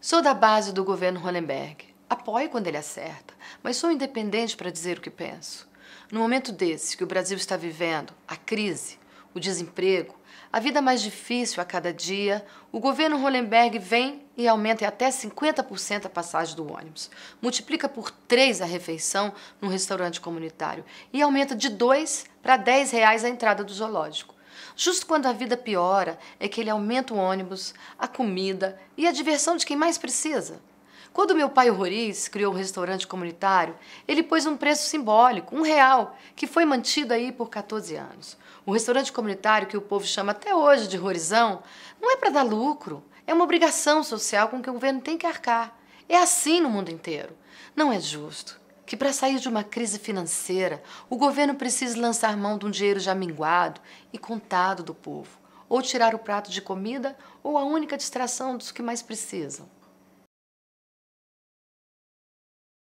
Sou da base do governo Ronenberg. Apoio quando ele acerta, mas sou independente para dizer o que penso. No momento desse que o Brasil está vivendo, a crise, o desemprego, a vida mais difícil a cada dia, o governo Hollenberg vem e aumenta em até 50% a passagem do ônibus, multiplica por 3 a refeição num restaurante comunitário e aumenta de 2 para 10 reais a entrada do zoológico. Justo quando a vida piora, é que ele aumenta o ônibus, a comida e a diversão de quem mais precisa. Quando meu pai Roriz criou o um restaurante comunitário, ele pôs um preço simbólico, um real, que foi mantido aí por 14 anos. O restaurante comunitário, que o povo chama até hoje de Rorizão, não é para dar lucro, é uma obrigação social com que o governo tem que arcar. É assim no mundo inteiro. Não é justo que para sair de uma crise financeira, o governo precisa lançar mão de um dinheiro já minguado e contado do povo, ou tirar o prato de comida ou a única distração dos que mais precisam.